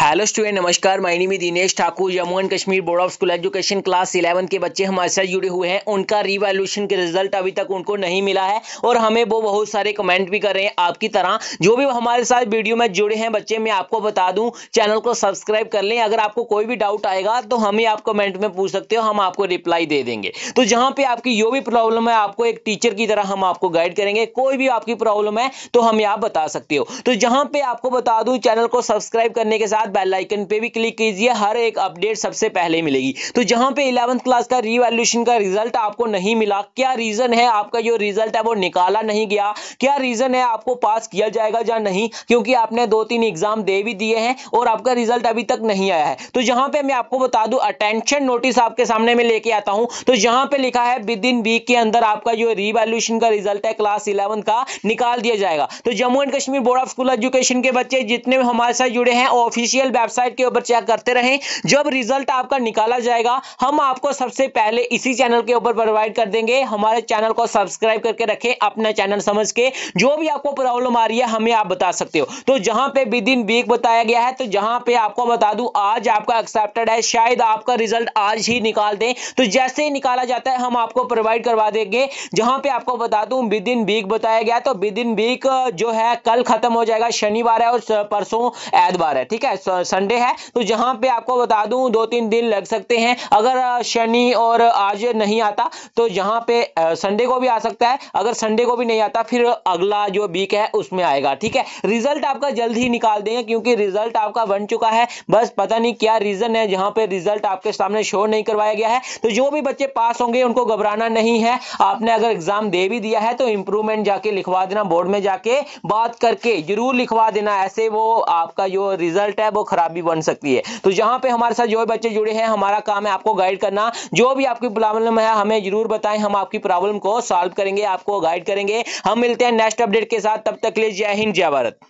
hello student नमस्कार मायनी में Dinesh Thakur Jammu and Kashmir board of school education class eleven के बच्चे हमारे साथ जुड़े हुए हैं उनका रिवॉल्यूशन के रिजल्ट अभी तक उनको नहीं मिला है और हमें वो बहुत सारे कमेंट भी कर रहे हैं आपकी तरह जो भी हमारे साथ वीडियो में जुड़े हैं बच्चे मैं आपको बता दूँ चैनल को सब्सक्राइब कर लें अगर आपको कोई भी डाउट आएगा तो हमें आप कमेंट में पूछ सकते हो हम आपको रिप्लाई दे देंगे तो जहाँ पे आपकी जो भी प्रॉब्लम है आपको एक टीचर की तरह हम आपको गाइड करेंगे कोई भी आपकी प्रॉब्लम है तो हमें आप बता सकते हो तो जहाँ पे आपको बता दूँ चैनल को सब्सक्राइब करने के साथ साथ बेल आइकन पे भी क्लिक कीजिए हर एक अपडेट सबसे पहले मिलेगी तो जहां पे इलेवंथ क्लास का रिवॉल्यूशन का रिजल्ट आपको नहीं मिला क्या रीजन है आपका जो रिजल्ट है वो निकाला नहीं गया क्या रीजन है आपको पास किया जाएगा या नहीं क्योंकि आपने दो तीन एग्जाम दे भी दिए हैं और आपका रिजल्ट अभी तक नहीं आया है तो जहां पर मैं आपको बता दू अटेंशन नोटिस आपके सामने में लेके आता हूं तो जहां पर लिखा है विद इन वीक के अंदर आपका जो रिवॉल्यूशन का रिजल्ट है क्लास इलेवंथ का निकाल दिया जाएगा तो Jammu and Kashmir board of school education के बच्चे जितने हमारे साथ जुड़े हैं ऑफिशियल ऑफिशियल वेबसाइट के ऊपर चेक करते रहें जब रिजल्ट आपका निकाला जाएगा हम आपको सबसे पहले इसी चैनल के ऊपर प्रोवाइड कर देंगे हमारे चैनल को सब्सक्राइब करके रखें अपना चैनल समझ के जो भी आपको प्रॉब्लम आ रही है हमें आप बता सकते हो तो जहां पे विद इन वीक बताया गया है तो जहां पे आपको बता दूं आज आपका एक्सेप्टेड है शायद आपका रिजल्ट आज ही निकाल दें तो जैसे ही निकाला जाता है हम आपको प्रोवाइड करवा देंगे जहां पे आपको बता दूं विद इन वीक बताया गया तो विद इन वीक जो है कल खत्म हो जाएगा शनिवार है और परसों ऐतवार है ठीक है संडे है तो जहां पे आपको बता दूं दो तीन दिन लग सकते हैं अगर शनि और आज नहीं आता तो जहां पे संडे को भी आ सकता है अगर संडे को भी नहीं आता फिर अगला जो वीक है उसमें आएगा ठीक है रिजल्ट आपका जल्द ही निकाल देंगे क्योंकि रिजल्ट आपका बन चुका है बस पता नहीं क्या रीजन है जहां पर रिजल्ट आपके सामने शो नहीं करवाया गया है तो जो भी बच्चे पास होंगे उनको घबराना नहीं है आपने अगर एग्जाम दे भी दिया है तो इंप्रूवमेंट जाके लिखवा देना बोर्ड में जाके बात करके जरूर लिखवा देना ऐसे वो आपका जो रिजल्ट है वो खराबी बन सकती है तो जहां पे हमारे साथ जो बच्चे जुड़े हैं हमारा काम है आपको गाइड करना जो भी आपकी प्रॉब्लम है हमें जरूर बताएं हम आपकी प्रॉब्लम को सॉल्व करेंगे आपको गाइड करेंगे हम मिलते हैं नेक्स्ट अपडेट के साथ तब तक ले लिए जय हिंद जय भारत